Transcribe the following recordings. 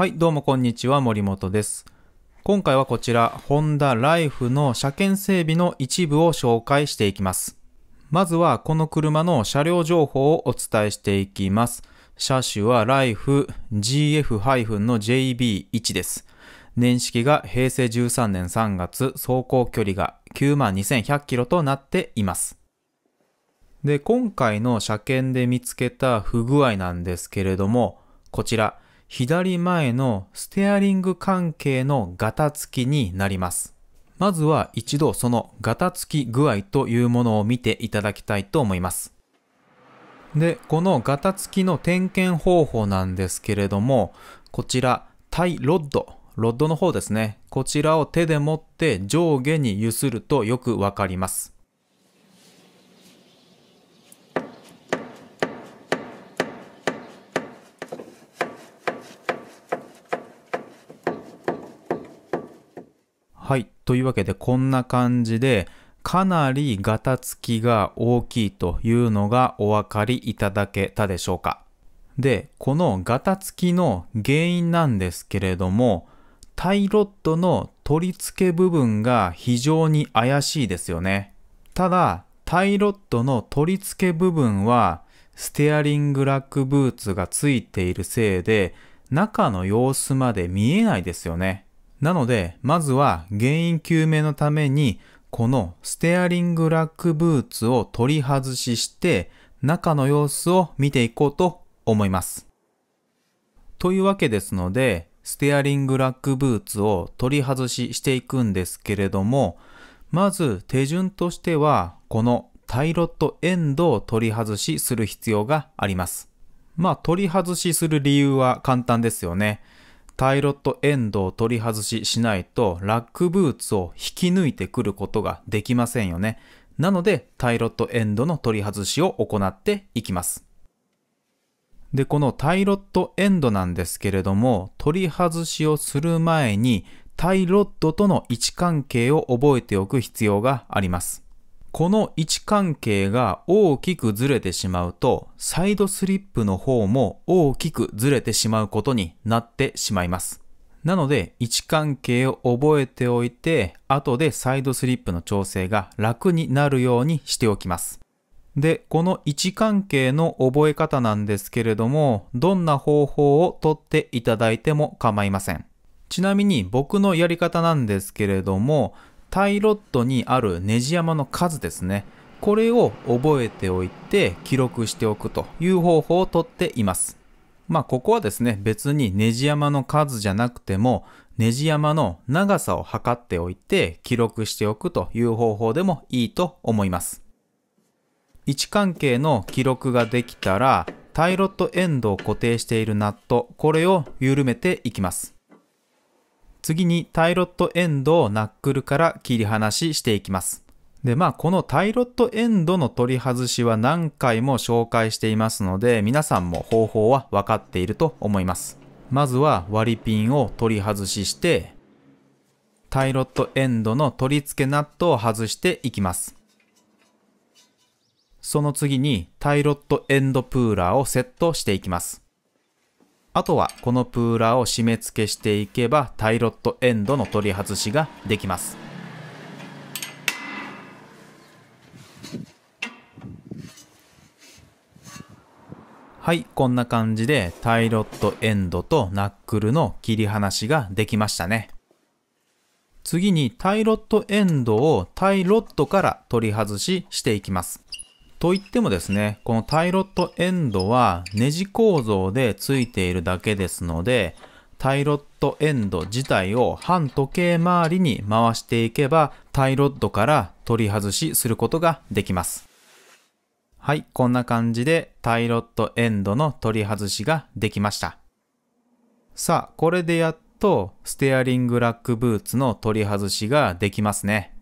はい、どうもこんにちは、森本です。今回はこちら、ホンダライフの車検整備の一部を紹介していきます。まずは、この車の車両情報をお伝えしていきます。車種はライフ GF-JB1 です。年式が平成13年3月、走行距離が92,100キロとなっています。で、今回の車検で見つけた不具合なんですけれども、こちら、左前のステアリング関係のガタつきになります。まずは一度そのガタつき具合というものを見ていただきたいと思います。で、このガタつきの点検方法なんですけれども、こちら、タイロッド、ロッドの方ですね。こちらを手で持って上下に揺するとよくわかります。というわけでこんな感じでかなりガタつきが大きいというのがお分かりいただけたでしょうか。で、このガタつきの原因なんですけれども、タイロットの取り付け部分が非常に怪しいですよね。ただ、タイロットの取り付け部分は、ステアリングラックブーツがついているせいで、中の様子まで見えないですよね。なので、まずは原因究明のために、このステアリングラックブーツを取り外しして、中の様子を見ていこうと思います。というわけですので、ステアリングラックブーツを取り外ししていくんですけれども、まず手順としては、このタイロットエンドを取り外しする必要があります。まあ、取り外しする理由は簡単ですよね。パイロットエンドを取り外ししないと、ラックブーツを引き抜いてくることができませんよね。なので、タイロットエンドの取り外しを行っていきます。で、このタイロットエンドなんですけれども、取り外しをする前に、タイロッドとの位置関係を覚えておく必要があります。この位置関係が大きくずれてしまうと、サイドスリップの方も大きくずれてしまうことになってしまいます。なので、位置関係を覚えておいて、後でサイドスリップの調整が楽になるようにしておきます。で、この位置関係の覚え方なんですけれども、どんな方法をとっていただいても構いません。ちなみに僕のやり方なんですけれども、タイロットにあるネジ山の数ですね。これを覚えておいて記録しておくという方法をとっています。まあここはですね、別にネジ山の数じゃなくても、ネジ山の長さを測っておいて記録しておくという方法でもいいと思います。位置関係の記録ができたら、タイロットエンドを固定しているナット、これを緩めていきます。次にタイロットエンドをナックルから切り離ししていきます。で、まあ、このタイロットエンドの取り外しは何回も紹介していますので、皆さんも方法は分かっていると思います。まずは割りピンを取り外しして、タイロットエンドの取り付けナットを外していきます。その次にタイロットエンドプーラーをセットしていきます。あとはこのプーラーを締め付けしていけばタイロットエンドの取り外しができます。はい、こんな感じでタイロットエンドとナックルの切り離しができましたね。次にタイロットエンドをタイロットから取り外ししていきます。といってもですね、このタイロットエンドはネジ構造でついているだけですので、タイロットエンド自体を反時計回りに回していけば、タイロッドから取り外しすることができます。はい、こんな感じでタイロットエンドの取り外しができました。さあ、これでやっとステアリングラックブーツの取り外しができますね。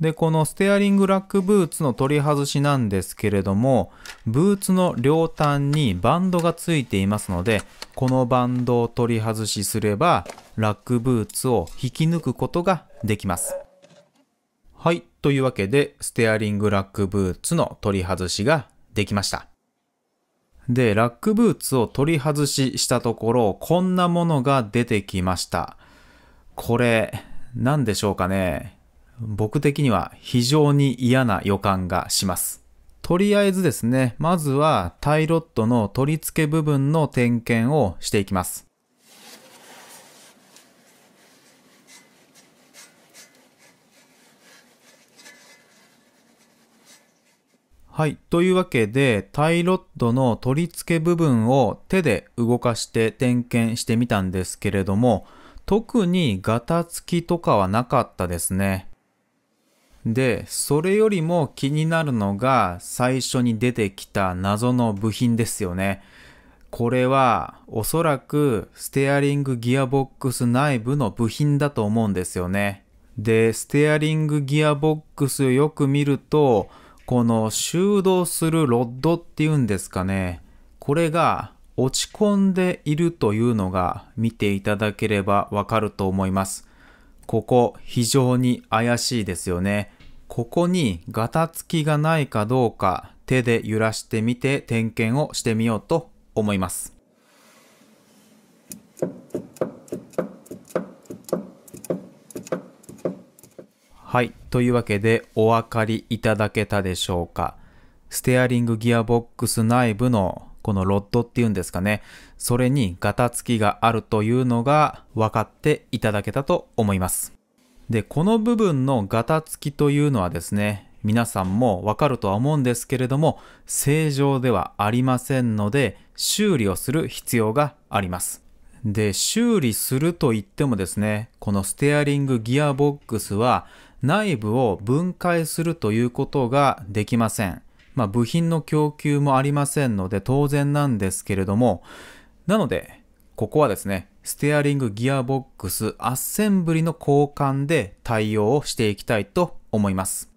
で、このステアリングラックブーツの取り外しなんですけれども、ブーツの両端にバンドがついていますので、このバンドを取り外しすれば、ラックブーツを引き抜くことができます。はい。というわけで、ステアリングラックブーツの取り外しができました。で、ラックブーツを取り外ししたところ、こんなものが出てきました。これ、何でしょうかね。僕的には非常に嫌な予感がします。とりあえずですね、まずはタイロットの取り付け部分の点検をしていきます。はい。というわけで、タイロットの取り付け部分を手で動かして点検してみたんですけれども、特にガタつきとかはなかったですね。で、それよりも気になるのが最初に出てきた謎の部品ですよね。これはおそらくステアリングギアボックス内部の部品だと思うんですよね。で、ステアリングギアボックスをよく見ると、この修道するロッドっていうんですかね。これが落ち込んでいるというのが見ていただければわかると思います。ここ非常に怪しいですよね。ここにガタつきがないかどうか手で揺らしてみて点検をしてみようと思います。はい。というわけでお分かりいただけたでしょうか。ステアリングギアボックス内部のこのロッドっていうんですかね。それにガタつきがあるというのが分かっていただけたと思います。で、この部分のガタつきというのはですね、皆さんもわかるとは思うんですけれども、正常ではありませんので、修理をする必要があります。で、修理するといってもですね、このステアリングギアボックスは内部を分解するということができません。まあ、部品の供給もありませんので当然なんですけれども、なので、ここはですね、ステアリング、ギアボックス、アッセンブリの交換で対応をしていきたいと思います。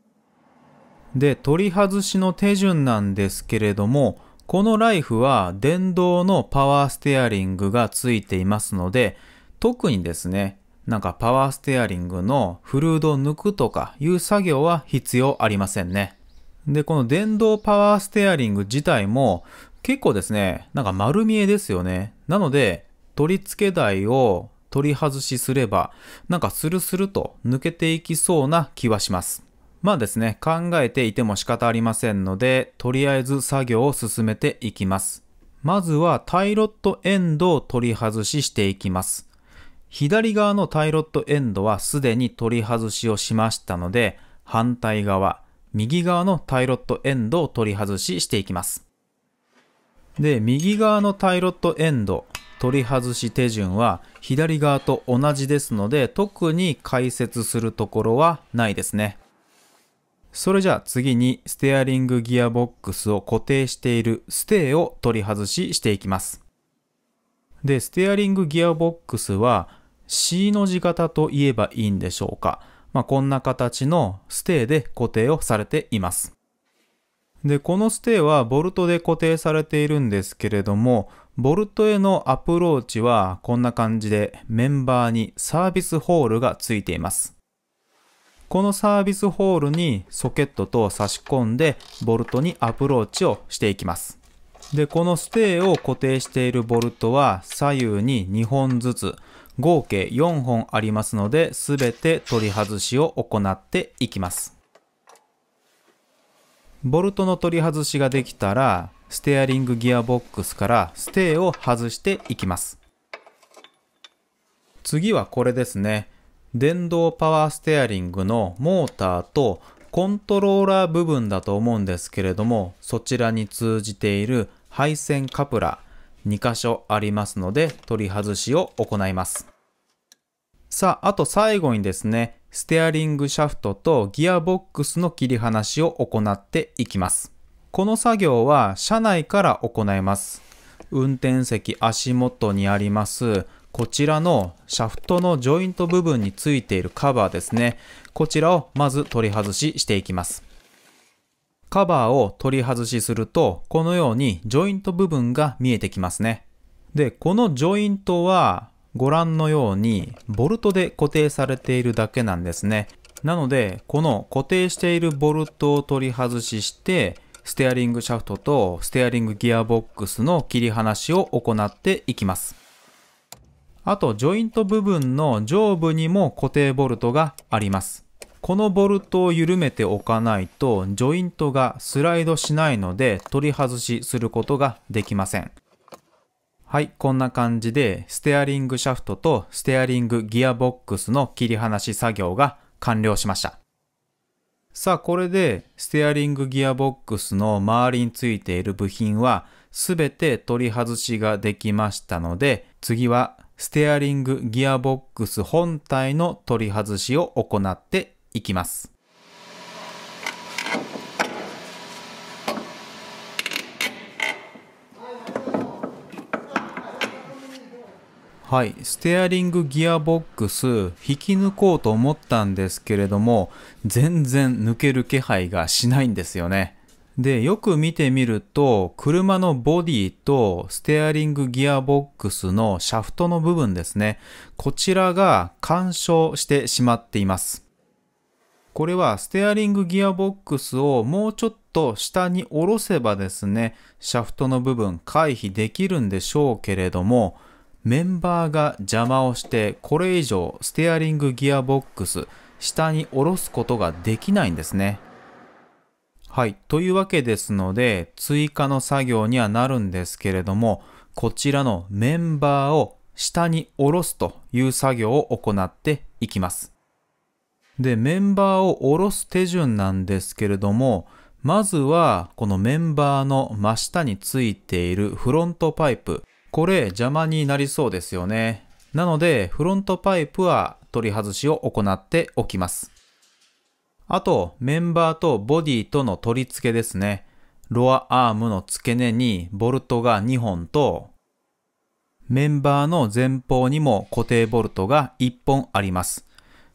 で、取り外しの手順なんですけれども、このライフは電動のパワーステアリングがついていますので、特にですね、なんかパワーステアリングのフルードを抜くとかいう作業は必要ありませんね。で、この電動パワーステアリング自体も結構ですね、なんか丸見えですよね。なので、取り付け台を取り外しすれば、なんかスルスルと抜けていきそうな気はします。まあですね、考えていても仕方ありませんので、とりあえず作業を進めていきます。まずはタイロットエンドを取り外ししていきます。左側のタイロットエンドはすでに取り外しをしましたので、反対側、右側のタイロットエンドを取り外ししていきます。で、右側のタイロットエンド、取り外し手順は左側と同じですので特に解説するところはないですね。それじゃあ次にステアリングギアボックスを固定しているステーを取り外ししていきます。で、ステアリングギアボックスは C の字型といえばいいんでしょうか。まあ、こんな形のステーで固定をされています。で、このステーはボルトで固定されているんですけれども、ボルトへのアプローチはこんな感じでメンバーにサービスホールがついています。このサービスホールにソケットと差し込んでボルトにアプローチをしていきます。で、このステーを固定しているボルトは左右に2本ずつ合計4本ありますので全て取り外しを行っていきます。ボルトの取り外しができたらステアリングギアボックスからステーを外していきます。次はこれですね。電動パワーステアリングのモーターとコントローラー部分だと思うんですけれども、そちらに通じている配線カプラ2箇所ありますので取り外しを行います。さあ、あと最後にですね、ステアリングシャフトとギアボックスの切り離しを行っていきます。この作業は車内から行います。運転席足元にありますこちらのシャフトのジョイント部分についているカバーですね。こちらをまず取り外ししていきます。カバーを取り外しすると、このようにジョイント部分が見えてきますね。で、このジョイントはご覧のようにボルトで固定されているだけなんですね。なので、この固定しているボルトを取り外しして、ステアリングシャフトとステアリングギアボックスの切り離しを行っていきます。あと、ジョイント部分の上部にも固定ボルトがあります。このボルトを緩めておかないと、ジョイントがスライドしないので、取り外しすることができません。はい、こんな感じで、ステアリングシャフトとステアリングギアボックスの切り離し作業が完了しました。さあこれでステアリングギアボックスの周りについている部品は全て取り外しができましたので次はステアリングギアボックス本体の取り外しを行っていきます。はい、ステアリングギアボックス引き抜こうと思ったんですけれども全然抜ける気配がしないんですよねでよく見てみると車のボディとステアリングギアボックスのシャフトの部分ですねこちらが干渉してしまっていますこれはステアリングギアボックスをもうちょっと下に下ろせばですねシャフトの部分回避できるんでしょうけれどもメンバーが邪魔をしてこれ以上ステアリングギアボックス下に下ろすことができないんですね。はい。というわけですので追加の作業にはなるんですけれどもこちらのメンバーを下に下ろすという作業を行っていきます。で、メンバーを下ろす手順なんですけれども、まずはこのメンバーの真下についているフロントパイプこれ邪魔になりそうですよね。なのでフロントパイプは取り外しを行っておきます。あとメンバーとボディとの取り付けですね。ロアアームの付け根にボルトが2本とメンバーの前方にも固定ボルトが1本あります。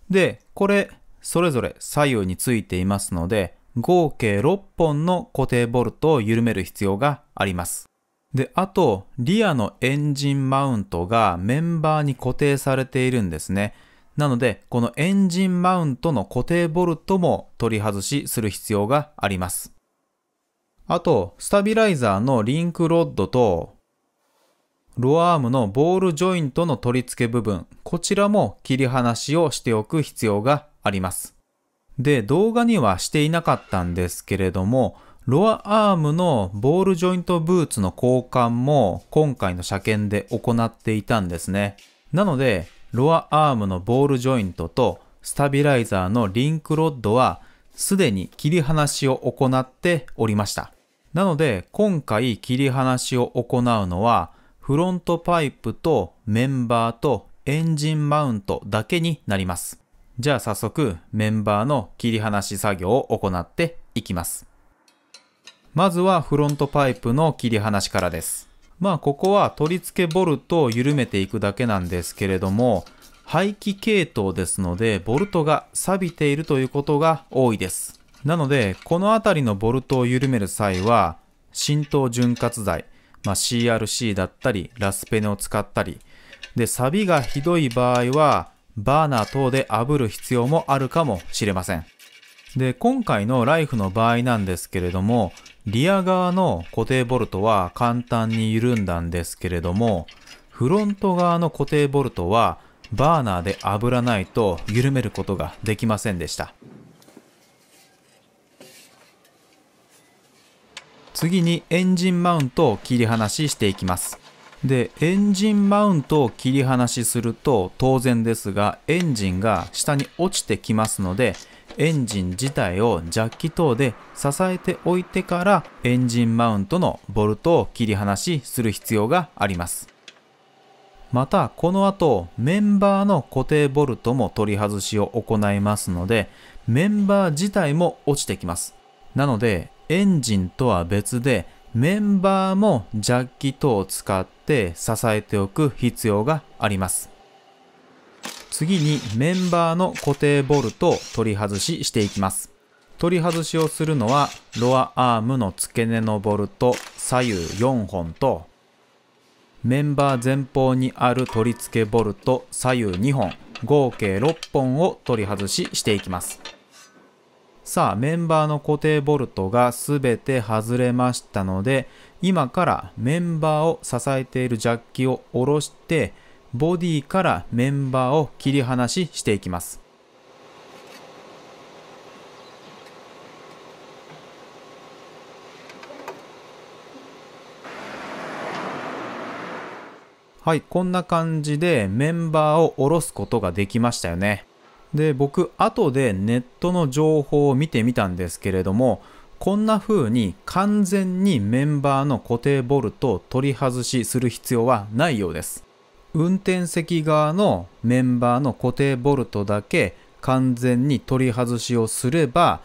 で、これそれぞれ左右についていますので合計6本の固定ボルトを緩める必要があります。で、あと、リアのエンジンマウントがメンバーに固定されているんですね。なので、このエンジンマウントの固定ボルトも取り外しする必要があります。あと、スタビライザーのリンクロッドと、ロアームのボールジョイントの取り付け部分、こちらも切り離しをしておく必要があります。で、動画にはしていなかったんですけれども、ロアアームのボールジョイントブーツの交換も今回の車検で行っていたんですね。なので、ロアアームのボールジョイントとスタビライザーのリンクロッドはすでに切り離しを行っておりました。なので、今回切り離しを行うのはフロントパイプとメンバーとエンジンマウントだけになります。じゃあ早速メンバーの切り離し作業を行っていきます。まずはフロントパイプの切り離しからです。まあここは取り付けボルトを緩めていくだけなんですけれども、排気系統ですので、ボルトが錆びているということが多いです。なので、このあたりのボルトを緩める際は、浸透潤滑剤、まあ、CRC だったり、ラスペネを使ったり、で、錆がひどい場合は、バーナー等で炙る必要もあるかもしれません。で、今回のライフの場合なんですけれども、リア側の固定ボルトは簡単に緩んだんですけれども、フロント側の固定ボルトはバーナーで炙らないと緩めることができませんでした。次にエンジンマウントを切り離ししていきます。で、エンジンマウントを切り離しすると当然ですがエンジンが下に落ちてきますのでエンジン自体をジャッキ等で支えておいてからエンジンマウントのボルトを切り離しする必要があります。またこの後メンバーの固定ボルトも取り外しを行いますのでメンバー自体も落ちてきます。なのでエンジンとは別でメンバーもジャッキ等を使って支えておく必要があります。次にメンバーの固定ボルトを取り外ししていきます。取り外しをするのはロアアームの付け根のボルト左右4本とメンバー前方にある取り付けボルト左右2本合計6本を取り外ししていきますさあメンバーの固定ボルトが全て外れましたので今からメンバーを支えているジャッキを下ろしてボディからメンバーを切り離ししていきます。はい、こんな感じでメンバーを下ろすことができましたよね。で、僕、後でネットの情報を見てみたんですけれども、こんな風に完全にメンバーの固定ボルトを取り外しする必要はないようです。運転席側のメンバーの固定ボルトだけ完全に取り外しをすれば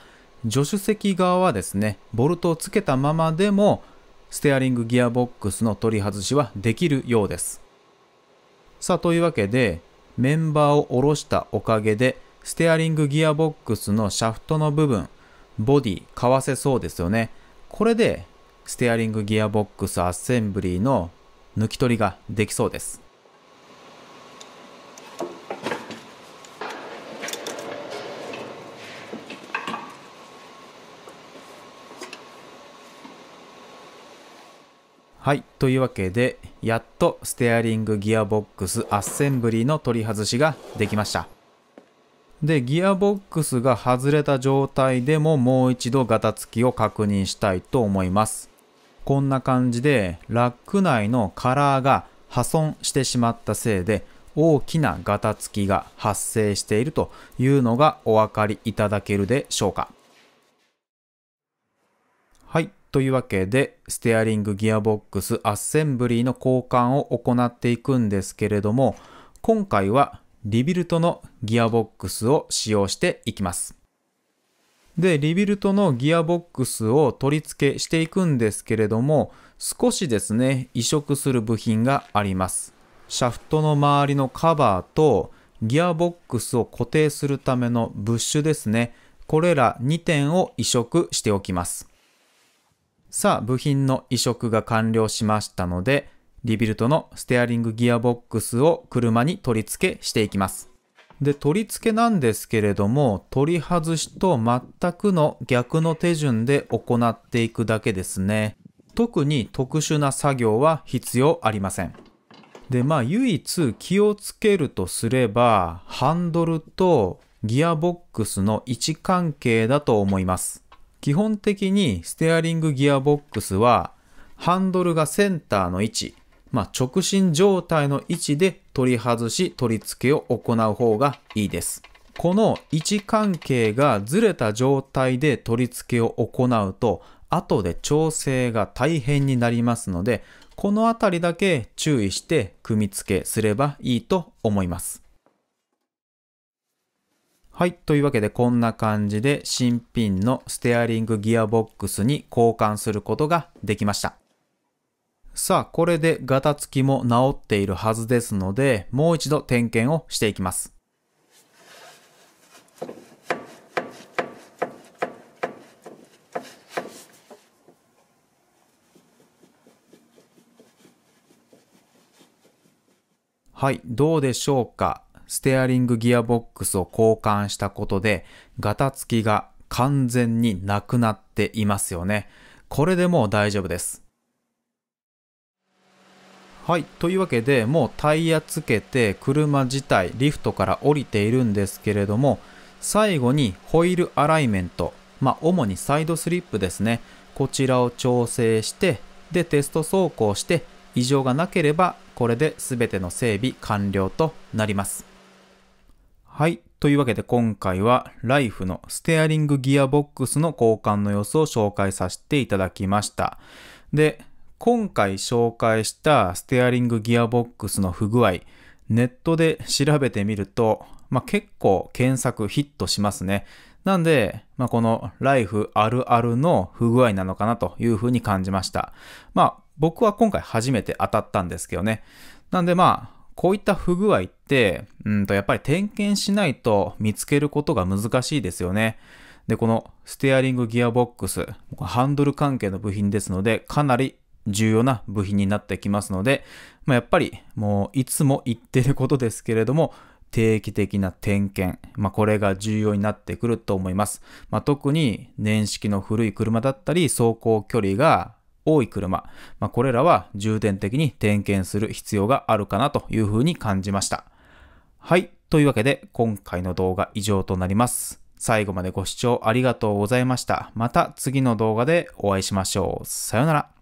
助手席側はですねボルトをつけたままでもステアリングギアボックスの取り外しはできるようですさあというわけでメンバーを下ろしたおかげでステアリングギアボックスのシャフトの部分ボディ買わせそうですよねこれでステアリングギアボックスアッセンブリーの抜き取りができそうですはい。というわけで、やっとステアリングギアボックスアッセンブリーの取り外しができました。で、ギアボックスが外れた状態でももう一度ガタつきを確認したいと思います。こんな感じで、ラック内のカラーが破損してしまったせいで、大きなガタつきが発生しているというのがお分かりいただけるでしょうか。というわけで、ステアリング、ギアボックス、アッセンブリーの交換を行っていくんですけれども、今回はリビルトのギアボックスを使用していきます。で、リビルトのギアボックスを取り付けしていくんですけれども、少しですね、移植する部品があります。シャフトの周りのカバーと、ギアボックスを固定するためのブッシュですね。これら2点を移植しておきます。さあ、部品の移植が完了しましたので、リビルトのステアリングギアボックスを車に取り付けしていきます。で、取り付けなんですけれども、取り外しと全くの逆の手順で行っていくだけですね。特に特殊な作業は必要ありません。で、まあ唯一気をつけるとすれば、ハンドルとギアボックスの位置関係だと思います。基本的にステアリングギアボックスはハンドルがセンターの位置、まあ、直進状態の位置で取り外し取り付けを行う方がいいです。この位置関係がずれた状態で取り付けを行うと後で調整が大変になりますのでこの辺りだけ注意して組み付けすればいいと思います。はい。というわけで、こんな感じで新品のステアリングギアボックスに交換することができました。さあ、これでガタつきも治っているはずですので、もう一度点検をしていきます。はい、どうでしょうかステアリングギアボックスを交換したことで、ガタつきが完全になくなっていますよね。これでもう大丈夫です。はい。というわけで、もうタイヤつけて、車自体、リフトから降りているんですけれども、最後にホイールアライメント、まあ、主にサイドスリップですね。こちらを調整して、で、テスト走行して、異常がなければ、これで全ての整備完了となります。はい。というわけで今回はライフのステアリングギアボックスの交換の様子を紹介させていただきました。で、今回紹介したステアリングギアボックスの不具合、ネットで調べてみると、まあ、結構検索ヒットしますね。なんで、まあ、このライフあるあるの不具合なのかなというふうに感じました。まあ僕は今回初めて当たったんですけどね。なんでまあこういった不具合って、うんと、やっぱり点検しないと見つけることが難しいですよね。で、このステアリングギアボックス、ハンドル関係の部品ですので、かなり重要な部品になってきますので、まあ、やっぱりもういつも言ってることですけれども、定期的な点検、まあ、これが重要になってくると思います。まあ、特に年式の古い車だったり、走行距離が多い車、まあ、これらは重点的に点検する必要があるかなというふうに感じました。はい。というわけで、今回の動画以上となります。最後までご視聴ありがとうございました。また次の動画でお会いしましょう。さようなら。